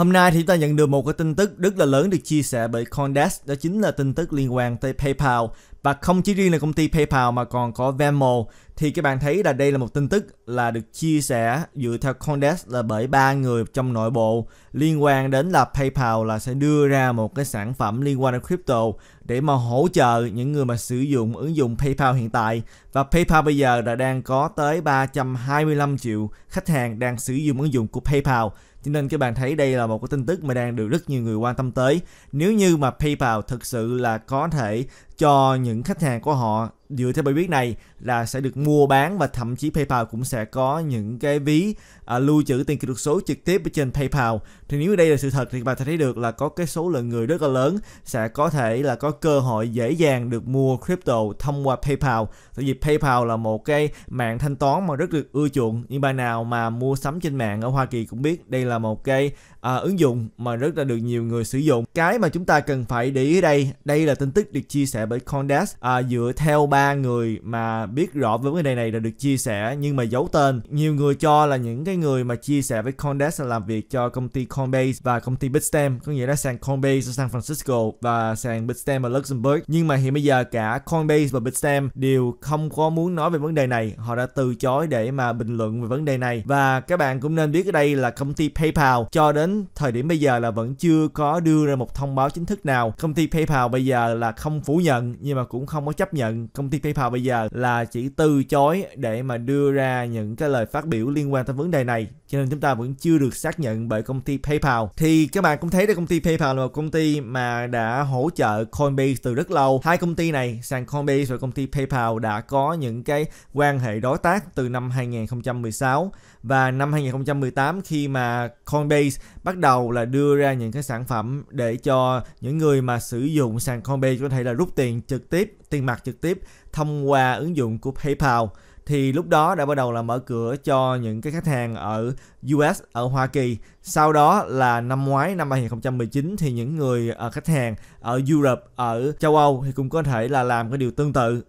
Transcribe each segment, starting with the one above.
Hôm nay thì ta nhận được một cái tin tức rất là lớn được chia sẻ bởi Condes, đó chính là tin tức liên quan tới PayPal và không chỉ riêng là công ty PayPal mà còn có Venmo thì các bạn thấy là đây là một tin tức là được chia sẻ dựa theo Condes là bởi ba người trong nội bộ liên quan đến là PayPal là sẽ đưa ra một cái sản phẩm liên quan đến crypto để mà hỗ trợ những người mà sử dụng ứng dụng PayPal hiện tại và PayPal bây giờ đã đang có tới 325 triệu khách hàng đang sử dụng ứng dụng của PayPal cho nên các bạn thấy đây là một cái tin tức mà đang được rất nhiều người quan tâm tới nếu như mà PayPal thực sự là có thể cho những khách hàng của họ dựa theo bài viết này là sẽ được mua bán và thậm chí PayPal cũng sẽ có những cái ví à, lưu trữ tiền kỹ thuật số trực tiếp ở trên PayPal. Thì nếu đây là sự thật thì bạn thấy được là có cái số lượng người rất là lớn sẽ có thể là có cơ hội dễ dàng được mua crypto thông qua PayPal. Tại vì PayPal là một cái mạng thanh toán mà rất được ưa chuộng. Như bạn nào mà mua sắm trên mạng ở Hoa Kỳ cũng biết đây là một cái à, ứng dụng mà rất là được nhiều người sử dụng cái mà chúng ta cần phải để ý ở đây đây là tin tức được chia sẻ bởi Condes à, dựa theo ba người mà biết rõ về vấn đề này là được chia sẻ nhưng mà giấu tên nhiều người cho là những cái người mà chia sẻ với Condes là làm việc cho công ty Coinbase và công ty Bitstamp có nghĩa là sang Coinbase ở San Francisco và sang Bitstamp ở Luxembourg nhưng mà hiện bây giờ cả Coinbase và Bitstamp đều không có muốn nói về vấn đề này họ đã từ chối để mà bình luận về vấn đề này và các bạn cũng nên biết ở đây là công ty PayPal cho đến đến thời điểm bây giờ là vẫn chưa có đưa ra một thông báo chính thức nào. Công ty PayPal bây giờ là không phủ nhận nhưng mà cũng không có chấp nhận. Công ty PayPal bây giờ là chỉ từ chối để mà đưa ra những cái lời phát biểu liên quan tới vấn đề này. Cho nên chúng ta vẫn chưa được xác nhận bởi công ty PayPal. Thì các bạn cũng thấy là công ty PayPal là một công ty mà đã hỗ trợ Coinbase từ rất lâu. Hai công ty này, sàn Coinbase và công ty PayPal đã có những cái quan hệ đối tác từ năm 2016 và năm 2018 khi mà Coinbase bắt đầu là đưa ra những cái sản phẩm để cho những người mà sử dụng sàn Coinbase có thể là rút tiền trực tiếp, tiền mặt trực tiếp thông qua ứng dụng của PayPal thì lúc đó đã bắt đầu là mở cửa cho những cái khách hàng ở US ở Hoa Kỳ. Sau đó là năm ngoái năm 2019 thì những người ở ờ, khách hàng ở Europe ở châu Âu thì cũng có thể là làm cái điều tương tự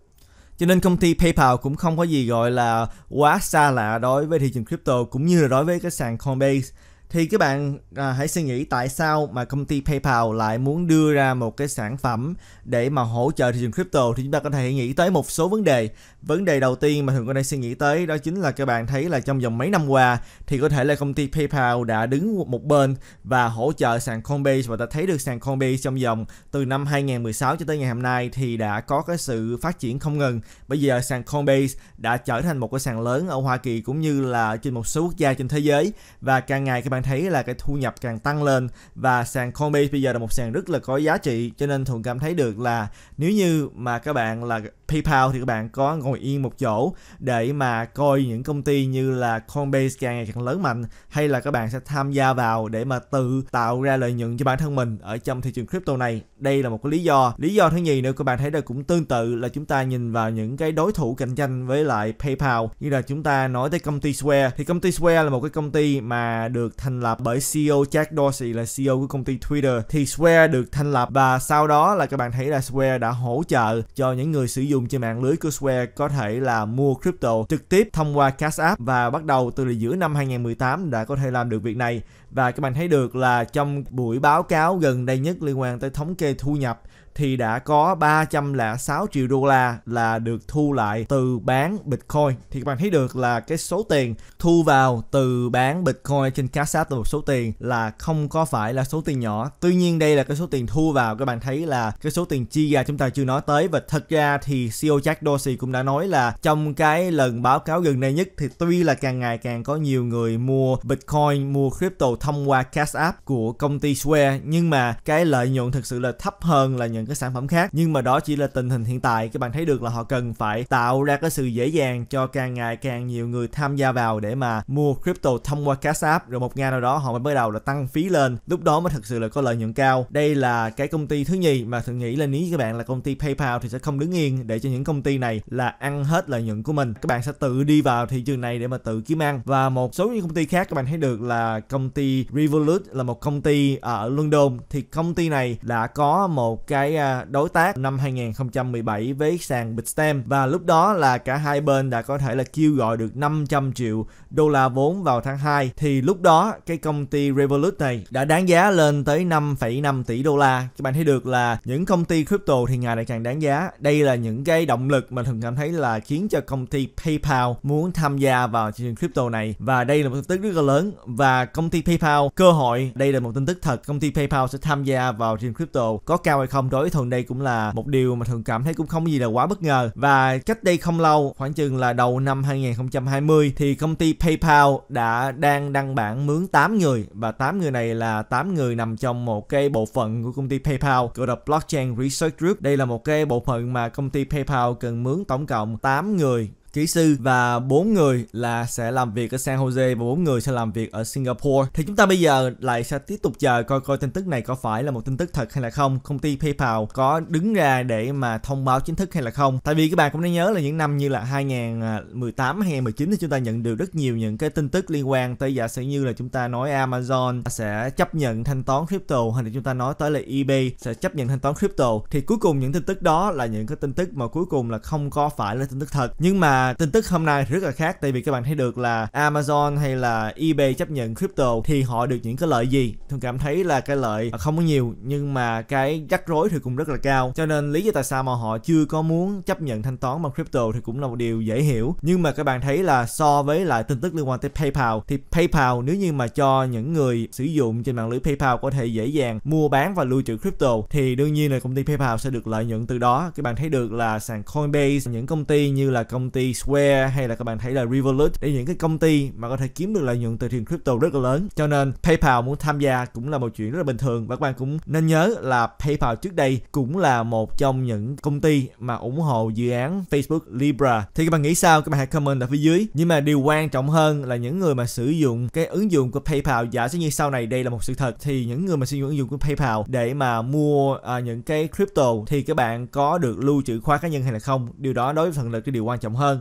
cho nên công ty PayPal cũng không có gì gọi là quá xa lạ đối với thị trường crypto cũng như là đối với cái sàn Coinbase thì các bạn à, hãy suy nghĩ tại sao mà công ty PayPal lại muốn đưa ra một cái sản phẩm để mà hỗ trợ thị trường crypto thì chúng ta có thể nghĩ tới một số vấn đề. Vấn đề đầu tiên mà thường có đây suy nghĩ tới đó chính là các bạn thấy là trong vòng mấy năm qua thì có thể là công ty PayPal đã đứng một bên và hỗ trợ sàn Coinbase và ta thấy được sàn Coinbase trong vòng từ năm 2016 cho tới ngày hôm nay thì đã có cái sự phát triển không ngừng. Bây giờ sàn Coinbase đã trở thành một cái sàn lớn ở Hoa Kỳ cũng như là trên một số quốc gia trên thế giới và càng ngày các bạn bạn thấy là cái thu nhập càng tăng lên và sàn Coinbase bây giờ là một sàn rất là có giá trị cho nên thường cảm thấy được là nếu như mà các bạn là PayPal thì các bạn có ngồi yên một chỗ để mà coi những công ty như là Coinbase càng ngày càng lớn mạnh hay là các bạn sẽ tham gia vào để mà tự tạo ra lợi nhuận cho bản thân mình ở trong thị trường crypto này đây là một cái lý do lý do thứ nhì nữa các bạn thấy là cũng tương tự là chúng ta nhìn vào những cái đối thủ cạnh tranh với lại PayPal như là chúng ta nói tới công ty Square thì công ty Square là một cái công ty mà được thành thành lập bởi CEO Jack Dorsey là CEO của công ty Twitter thì Square được thành lập và sau đó là các bạn thấy là Square đã hỗ trợ cho những người sử dụng trên mạng lưới của Square có thể là mua crypto trực tiếp thông qua Cash App và bắt đầu từ giữa năm 2018 đã có thể làm được việc này và các bạn thấy được là trong buổi báo cáo gần đây nhất liên quan tới thống kê thu nhập thì đã có 306 triệu đô la là được thu lại từ bán Bitcoin. Thì các bạn thấy được là cái số tiền thu vào từ bán Bitcoin trên cash app là một số tiền là không có phải là số tiền nhỏ. Tuy nhiên đây là cái số tiền thu vào các bạn thấy là cái số tiền chi ra chúng ta chưa nói tới và thật ra thì CEO Jack Dorsey cũng đã nói là trong cái lần báo cáo gần đây nhất thì tuy là càng ngày càng có nhiều người mua Bitcoin, mua crypto thông qua cash app của công ty Square nhưng mà cái lợi nhuận thực sự là thấp hơn là những cái sản phẩm khác nhưng mà đó chỉ là tình hình hiện tại các bạn thấy được là họ cần phải tạo ra cái sự dễ dàng cho càng ngày càng nhiều người tham gia vào để mà mua crypto thông qua Cash App rồi một ngày nào đó họ mới bắt đầu là tăng phí lên lúc đó mới thật sự là có lợi nhuận cao đây là cái công ty thứ nhì mà thường nghĩ là nếu các bạn là công ty PayPal thì sẽ không đứng yên để cho những công ty này là ăn hết lợi nhuận của mình các bạn sẽ tự đi vào thị trường này để mà tự kiếm ăn và một số những công ty khác các bạn thấy được là công ty Revolut là một công ty ờ, ở London thì công ty này đã có một cái xảy à, đối tác năm 2017 với sàn Bitstamp và lúc đó là cả hai bên đã có thể là kêu gọi được 500 triệu đô la vốn vào tháng 2 thì lúc đó cái công ty Revolut này đã đáng giá lên tới 5,5 tỷ đô la. Các bạn thấy được là những công ty crypto thì ngày lại càng đáng giá. Đây là những cái động lực mà thường cảm thấy là khiến cho công ty PayPal muốn tham gia vào thị trường crypto này và đây là một tin tức rất là lớn và công ty PayPal cơ hội đây là một tin tức thật công ty PayPal sẽ tham gia vào thị trường crypto có cao hay không đó giới thường đây cũng là một điều mà thường cảm thấy cũng không gì là quá bất ngờ và cách đây không lâu khoảng chừng là đầu năm 2020 thì công ty PayPal đã đang đăng bản mướn 8 người và 8 người này là 8 người nằm trong một cái bộ phận của công ty PayPal gọi là Blockchain Research Group. Đây là một cái bộ phận mà công ty PayPal cần mướn tổng cộng 8 người kỹ sư và bốn người là sẽ làm việc ở San Jose và bốn người sẽ làm việc ở Singapore. Thì chúng ta bây giờ lại sẽ tiếp tục chờ coi coi tin tức này có phải là một tin tức thật hay là không. Công ty PayPal có đứng ra để mà thông báo chính thức hay là không. Tại vì các bạn cũng nên nhớ là những năm như là 2018 2019 thì chúng ta nhận được rất nhiều những cái tin tức liên quan tới giả sử như là chúng ta nói Amazon sẽ chấp nhận thanh toán crypto hay là chúng ta nói tới là eBay sẽ chấp nhận thanh toán crypto thì cuối cùng những tin tức đó là những cái tin tức mà cuối cùng là không có phải là tin tức thật. Nhưng mà tin tức hôm nay rất là khác tại vì các bạn thấy được là Amazon hay là eBay chấp nhận crypto thì họ được những cái lợi gì? Thường cảm thấy là cái lợi không có nhiều nhưng mà cái rắc rối thì cũng rất là cao. Cho nên lý do tại sao mà họ chưa có muốn chấp nhận thanh toán bằng crypto thì cũng là một điều dễ hiểu. Nhưng mà các bạn thấy là so với lại tin tức liên quan tới PayPal thì PayPal nếu như mà cho những người sử dụng trên mạng lưới PayPal có thể dễ dàng mua bán và lưu trữ crypto thì đương nhiên là công ty PayPal sẽ được lợi nhuận từ đó. Các bạn thấy được là sàn Coinbase, những công ty như là công ty Square hay là các bạn thấy là Revolut để những cái công ty mà có thể kiếm được lợi nhuận từ tiền crypto rất là lớn cho nên PayPal muốn tham gia cũng là một chuyện rất là bình thường và các bạn cũng nên nhớ là PayPal trước đây cũng là một trong những công ty mà ủng hộ dự án Facebook Libra thì các bạn nghĩ sao các bạn hãy comment ở phía dưới nhưng mà điều quan trọng hơn là những người mà sử dụng cái ứng dụng của PayPal giả sử như sau này đây là một sự thật thì những người mà sử dụng ứng dụng của PayPal để mà mua à, những cái crypto thì các bạn có được lưu trữ khóa cá nhân hay là không điều đó đối với phần là cái điều quan trọng hơn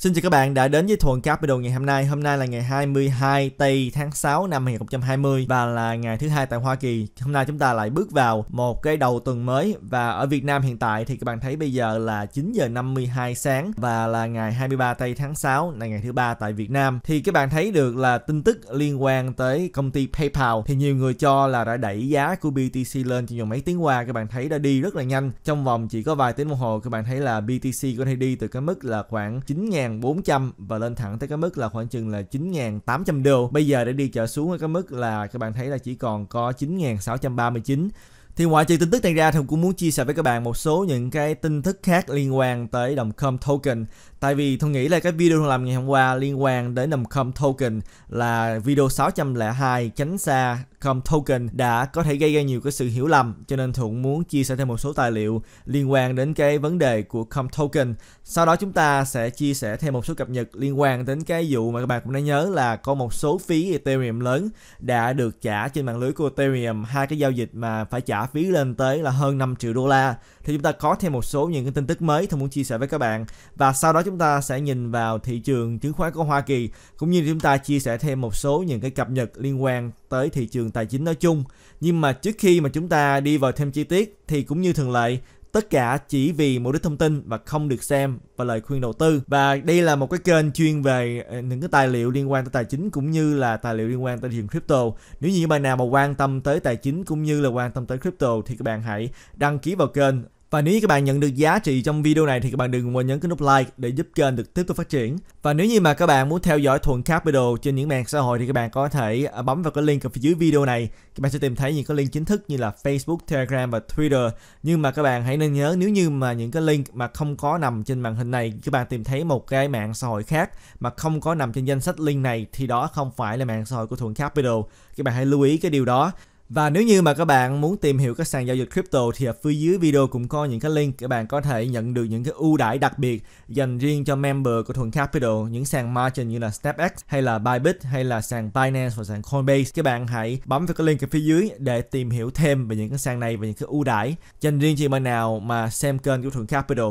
Xin chào các bạn đã đến với cáp video ngày hôm nay. Hôm nay là ngày 22 tây tháng 6 năm 2020 và là ngày thứ hai tại Hoa Kỳ. Hôm nay chúng ta lại bước vào một cái đầu tuần mới và ở Việt Nam hiện tại thì các bạn thấy bây giờ là 9 giờ 52 sáng và là ngày 23 tây tháng 6 là ngày thứ ba tại Việt Nam. Thì các bạn thấy được là tin tức liên quan tới công ty PayPal thì nhiều người cho là đã đẩy giá của BTC lên trong vòng mấy tiếng qua các bạn thấy đã đi rất là nhanh. Trong vòng chỉ có vài tiếng đồng hồ các bạn thấy là BTC có thể đi từ cái mức là khoảng 9.000 1.400 và lên thẳng tới cái mức là khoảng chừng là 9.800 đô. Bây giờ để đi trở xuống ở cái mức là các bạn thấy là chỉ còn có 9.639. thì ngoại trừ tin tức này ra thì cũng muốn chia sẻ với các bạn một số những cái tin tức khác liên quan tới đồng com token tại vì tôi nghĩ là cái video tôi làm ngày hôm qua liên quan đến đồng com token là video 602 tránh xa Bitcoin token đã có thể gây ra nhiều cái sự hiểu lầm cho nên Thuận muốn chia sẻ thêm một số tài liệu liên quan đến cái vấn đề của Com token. Sau đó chúng ta sẽ chia sẻ thêm một số cập nhật liên quan đến cái vụ mà các bạn cũng đã nhớ là có một số phí Ethereum lớn đã được trả trên mạng lưới của Ethereum hai cái giao dịch mà phải trả phí lên tới là hơn 5 triệu đô la. Thì chúng ta có thêm một số những cái tin tức mới Thuận muốn chia sẻ với các bạn và sau đó chúng ta sẽ nhìn vào thị trường chứng khoán của Hoa Kỳ cũng như chúng ta chia sẻ thêm một số những cái cập nhật liên quan tới thị trường tài chính nói chung. Nhưng mà trước khi mà chúng ta đi vào thêm chi tiết thì cũng như thường lệ, tất cả chỉ vì mục đích thông tin và không được xem và lời khuyên đầu tư. Và đây là một cái kênh chuyên về ờ, những cái tài liệu liên quan tới tài chính cũng như là tài liệu liên quan tới thị crypto. Nếu như bạn nào mà quan tâm tới tài chính cũng như là quan tâm tới crypto thì các bạn hãy đăng ký vào kênh và nếu như các bạn nhận được giá trị trong video này thì các bạn đừng quên nhấn cái nút like để giúp kênh được tiếp tục phát triển. Và nếu như mà các bạn muốn theo dõi Thuận Capital trên những mạng xã hội thì các bạn có thể à, bấm vào cái link ở phía dưới video này. Các bạn sẽ tìm thấy những cái link chính thức như là Facebook, Telegram và Twitter. Nhưng mà các bạn hãy nên nhớ nếu như mà những cái link mà không có nằm trên màn hình này, các bạn tìm thấy một cái mạng xã hội khác mà không có nằm trên danh sách link này thì đó không phải là mạng xã hội của Thuận Capital. Các bạn hãy lưu ý cái điều đó. Và nếu như mà các bạn muốn tìm hiểu các sàn giao dịch crypto thì ở phía dưới video cũng có những cái link các bạn có thể nhận được những cái ưu đãi đặc biệt dành riêng cho member của Thuận Capital, những sàn margin như là StepX hay là Bybit hay là sàn Binance và sàn Coinbase. Các bạn hãy bấm vào cái link ở phía dưới để tìm hiểu thêm về những cái sàn này và những cái ưu đãi dành riêng cho bạn nào mà xem kênh của Thuận Capital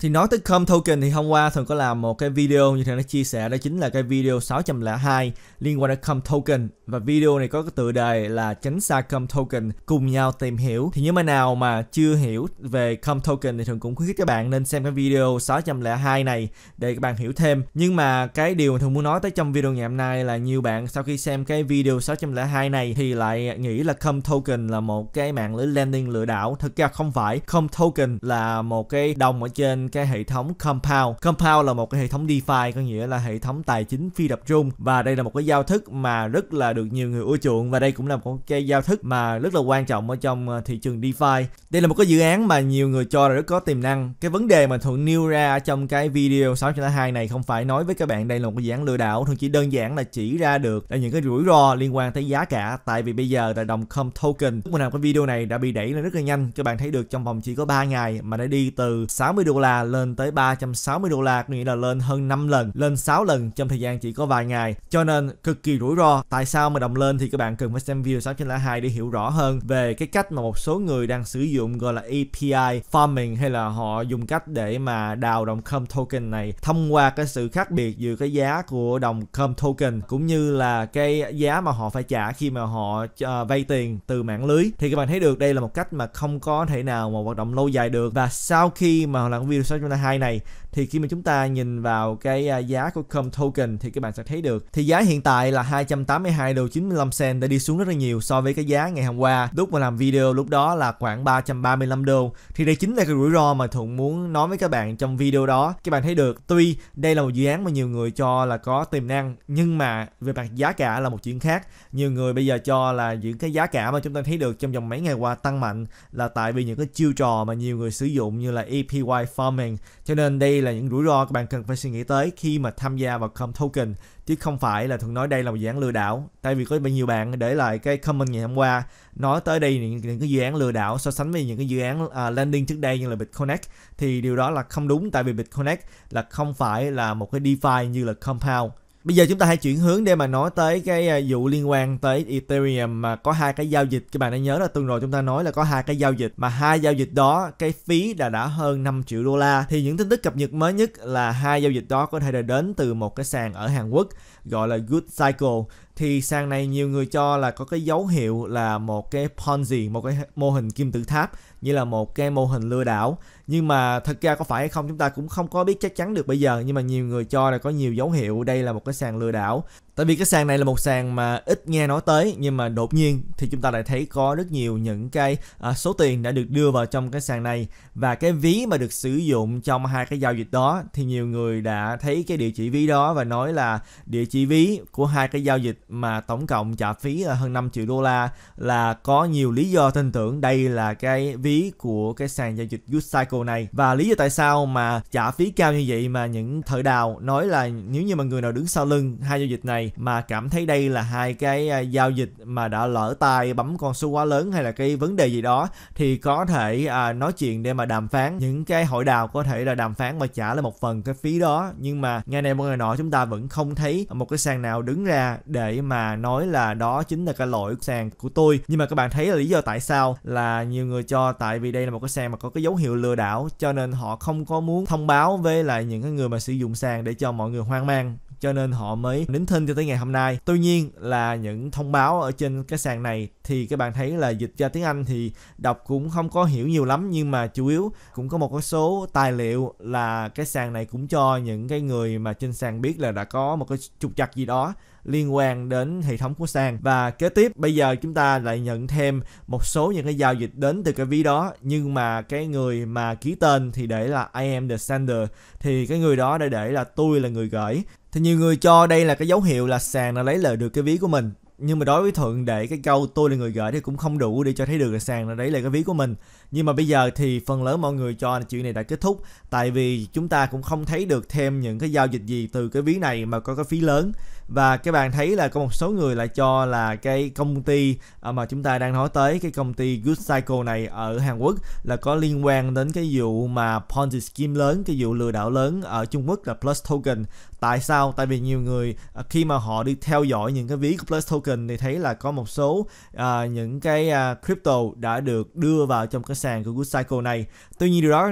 thì nói tới com token thì hôm qua thường có làm một cái video như thường nó chia sẻ đó chính là cái video 602 liên quan đến com token và video này có cái tựa đề là tránh xa com token cùng nhau tìm hiểu thì những mà nào mà chưa hiểu về com token thì thường cũng khuyến khích các bạn nên xem cái video 602 này để các bạn hiểu thêm nhưng mà cái điều mà thường muốn nói tới trong video ngày hôm nay là nhiều bạn sau khi xem cái video 602 này thì lại nghĩ là com token là một cái mạng lưới landing lừa đảo thực ra không phải com token là một cái đồng ở trên cái hệ thống Compound. Compound là một cái hệ thống DeFi có nghĩa là hệ thống tài chính phi tập trung và đây là một cái giao thức mà rất là được nhiều người ưa chuộng và đây cũng là một cái giao thức mà rất là quan trọng ở trong ờ, thị trường DeFi. Đây là một cái dự án mà nhiều người cho là rất có tiềm năng. Cái vấn đề mà Thuận nêu ra trong cái video 602 này không phải nói với các bạn đây là một cái dự án lừa đảo, Thuận chỉ đơn giản là chỉ ra được là những cái rủi ro liên quan tới giá cả tại vì bây giờ là đồng com token. Lúc mình làm cái video này đã bị đẩy lên rất là nhanh. Các bạn thấy được trong vòng chỉ có 3 ngày mà đã đi từ 60 đô la lên tới 360 đô la, nghĩa là lên hơn 5 lần, lên 6 lần trong thời gian chỉ có vài ngày. Cho nên cực kỳ rủi ro. Tại sao mà đồng lên thì các bạn cần phải xem video trên 602 để hiểu rõ hơn về cái cách mà một số người đang sử dụng gọi là API farming hay là họ dùng cách để mà đào đồng com token này thông qua cái sự khác biệt giữa cái giá của đồng com token cũng như là cái giá mà họ phải trả khi mà họ uh, vay tiền từ mạng lưới thì các bạn thấy được đây là một cách mà không có thể nào mà hoạt động lâu dài được và sau khi mà làm video ta hai này thì khi mà chúng ta nhìn vào cái à, giá của com token thì các bạn sẽ thấy được thì giá hiện tại là 282 đô 95 cent đã đi xuống rất là nhiều so với cái giá ngày hôm qua lúc mà làm video lúc đó là khoảng 335 đô thì đây chính là cái rủi ro mà Thuận muốn nói với các bạn trong video đó các bạn thấy được tuy đây là một dự án mà nhiều người cho là có tiềm năng nhưng mà về mặt giá cả là một chuyện khác nhiều người bây giờ cho là những cái giá cả mà chúng ta thấy được trong vòng mấy ngày qua tăng mạnh là tại vì những cái chiêu trò mà nhiều người sử dụng như là Epy farming cho nên đây là những rủi ro các bạn cần phải suy nghĩ tới khi mà tham gia vào com token chứ không phải là thường nói đây là một dự án lừa đảo tại vì có bao nhiêu bạn để lại cái comment ngày hôm qua nói tới đây những, những cái dự án lừa đảo so sánh với những cái dự án uh, à, landing trước đây như là Bitconnect thì điều đó là không đúng tại vì Bitconnect là không phải là một cái DeFi như là Compound Bây giờ chúng ta hãy chuyển hướng để mà nói tới cái à, vụ liên quan tới Ethereum mà có hai cái giao dịch các bạn đã nhớ là tuần rồi chúng ta nói là có hai cái giao dịch mà hai giao dịch đó cái phí đã đã hơn 5 triệu đô la thì những tin tức cập nhật mới nhất là hai giao dịch đó có thể là đến từ một cái sàn ở Hàn Quốc gọi là Good Cycle thì sàn này nhiều người cho là có cái dấu hiệu là một cái Ponzi, một cái mô hình kim tự tháp như là một cái mô hình lừa đảo nhưng mà thật ra có phải hay không chúng ta cũng không có biết chắc chắn được bây giờ nhưng mà nhiều người cho là có nhiều dấu hiệu đây là một cái sàn lừa đảo tại vì cái sàn này là một sàn mà ít nghe nói tới nhưng mà đột nhiên thì chúng ta lại thấy có rất nhiều những cái à, số tiền đã được đưa vào trong cái sàn này và cái ví mà được sử dụng trong hai cái giao dịch đó thì nhiều người đã thấy cái địa chỉ ví đó và nói là địa chỉ ví của hai cái giao dịch mà tổng cộng trả phí là hơn 5 triệu đô la là có nhiều lý do tin tưởng đây là cái ví của cái sàn giao dịch Good này và lý do tại sao mà trả phí cao như vậy mà những thợ đào nói là nếu như mà người nào đứng sau lưng hai giao dịch này mà cảm thấy đây là hai cái à, giao dịch mà đã lỡ tay bấm con số quá lớn hay là cái vấn đề gì đó thì có thể à, nói chuyện để mà đàm phán những cái hội đào có thể là đàm phán và trả lại một phần cái phí đó nhưng mà ngày này một ngày nọ chúng ta vẫn không thấy một cái sàn nào đứng ra để mà nói là đó chính là cái lỗi sàn của tôi nhưng mà các bạn thấy là lý do tại sao là nhiều người cho tại vì đây là một cái sàn mà có cái dấu hiệu lừa đảo cho nên họ không có muốn thông báo với lại những cái người mà sử dụng sàn để cho mọi người hoang mang cho nên họ mới nín thinh cho tới ngày hôm nay tuy nhiên là những thông báo ở trên cái sàn này thì các bạn thấy là dịch ra tiếng anh thì đọc cũng không có hiểu nhiều lắm nhưng mà chủ yếu cũng có một cái số tài liệu là cái sàn này cũng cho những cái người mà trên sàn biết là đã có một cái trục chặt gì đó liên quan đến hệ thống của sàn và kế tiếp bây giờ chúng ta lại nhận thêm một số những cái giao dịch đến từ cái ví đó nhưng mà cái người mà ký tên thì để là I am the sender thì cái người đó đã để là tôi là người gửi thì nhiều người cho đây là cái dấu hiệu là sàn đã lấy lời được cái ví của mình nhưng mà đối với thuận để cái câu tôi là người gửi thì cũng không đủ để cho thấy được là sàn là lấy là cái ví của mình nhưng mà bây giờ thì phần lớn mọi người cho chuyện này đã kết thúc tại vì chúng ta cũng không thấy được thêm những cái giao dịch gì từ cái ví này mà có cái phí lớn và các bạn thấy là có một số người lại cho là cái công ty à, mà chúng ta đang nói tới cái công ty Good Cycle này ở Hàn Quốc là có liên quan đến cái vụ mà Ponzi scheme lớn cái vụ lừa đảo lớn ở Trung Quốc là Plus Token tại sao tại vì nhiều người à, khi mà họ đi theo dõi những cái ví của Plus Token thì thấy là có một số uh, những cái uh, crypto đã được đưa vào trong cái sàn của Good Cycle này tuy nhiên điều đó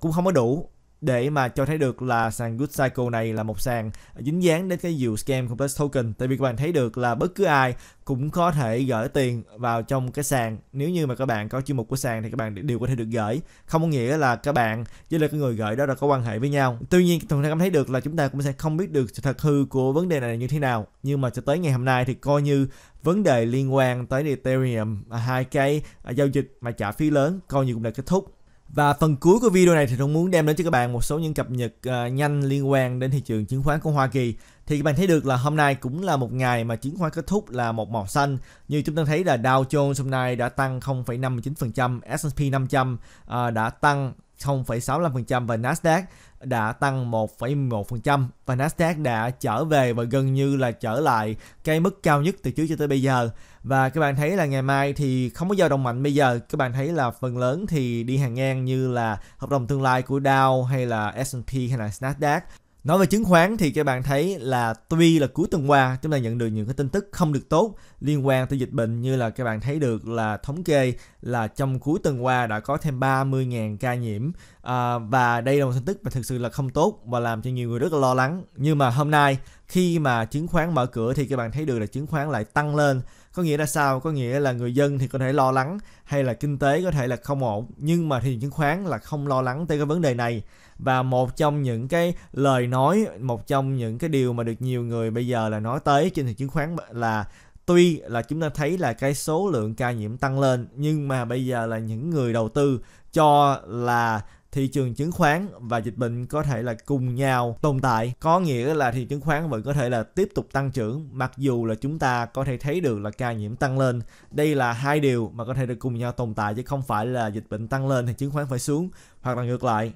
cũng không có đủ để mà cho thấy được là sàn Good Cycle này là một sàn dính dáng đến cái dụ scam complex token tại vì các bạn thấy được là bất cứ ai cũng có thể gửi tiền vào trong cái sàn nếu như mà các bạn có chuyên mục của sàn thì các bạn đều có thể được gửi không có nghĩa là các bạn với lại cái người gửi đó là có quan hệ với nhau tuy nhiên chúng ta cảm thấy được là chúng ta cũng sẽ không biết được thật hư của vấn đề này như thế nào nhưng mà cho tới ngày hôm nay thì coi như vấn đề liên quan tới Ethereum à, hai cái giao dịch mà trả phí lớn coi như cũng đã kết thúc và phần cuối của video này thì tôi muốn đem đến cho các bạn một số những cập nhật uh, nhanh liên quan đến thị trường chứng khoán của Hoa Kỳ. Thì các bạn thấy được là hôm nay cũng là một ngày mà chứng khoán kết thúc là một màu xanh. Như chúng ta thấy là Dow Jones hôm nay đã tăng 0,59%, S&P 500 uh, đã tăng 0,65% và Nasdaq đã tăng 1,1% và Nasdaq đã trở về và gần như là trở lại cái mức cao nhất từ trước cho tới bây giờ và các bạn thấy là ngày mai thì không có dao động mạnh bây giờ các bạn thấy là phần lớn thì đi hàng ngang như là hợp đồng tương lai của Dow hay là S&P hay là Nasdaq Nói về chứng khoán thì các bạn thấy là tuy là cuối tuần qua chúng ta nhận được những cái tin tức không được tốt liên quan tới dịch bệnh như là các bạn thấy được là thống kê là trong cuối tuần qua đã có thêm 30.000 ca nhiễm à, và đây là một tin tức mà thực sự là không tốt và làm cho nhiều người rất là lo lắng nhưng mà hôm nay khi mà chứng khoán mở cửa thì các bạn thấy được là chứng khoán lại tăng lên có nghĩa là sao có nghĩa là người dân thì có thể lo lắng hay là kinh tế có thể là không ổn nhưng mà thị trường chứng khoán là không lo lắng tới cái vấn đề này và một trong những cái lời nói một trong những cái điều mà được nhiều người bây giờ là nói tới trên thị trường chứng khoán là tuy là chúng ta thấy là cái số lượng ca nhiễm tăng lên nhưng mà bây giờ là những người đầu tư cho là thị trường chứng khoán và dịch bệnh có thể là cùng nhau tồn tại có nghĩa là thị chứng khoán vẫn có thể là tiếp tục tăng trưởng mặc dù là chúng ta có thể thấy được là ca nhiễm tăng lên đây là hai điều mà có thể được cùng nhau tồn tại chứ không phải là dịch bệnh tăng lên thì chứng khoán phải xuống hoặc là ngược lại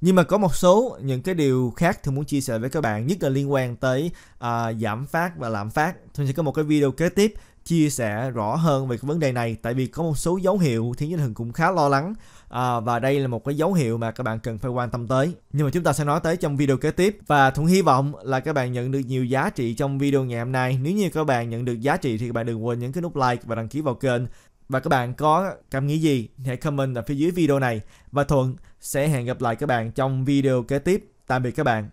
nhưng mà có một số những cái điều khác thì muốn chia sẻ với các bạn nhất là liên quan tới uh, giảm phát và lạm phát thì sẽ có một cái video kế tiếp chia sẻ rõ hơn về cái vấn đề này tại vì có một số dấu hiệu thiên nhiên hừng cũng khá lo lắng à, và đây là một cái dấu hiệu mà các bạn cần phải quan tâm tới nhưng mà chúng ta sẽ nói tới trong video kế tiếp và thuận hy vọng là các bạn nhận được nhiều giá trị trong video ngày hôm nay nếu như các bạn nhận được giá trị thì các bạn đừng quên nhấn cái nút like và đăng ký vào kênh và các bạn có cảm nghĩ gì hãy comment ở phía dưới video này và thuận sẽ hẹn gặp lại các bạn trong video kế tiếp tạm biệt các bạn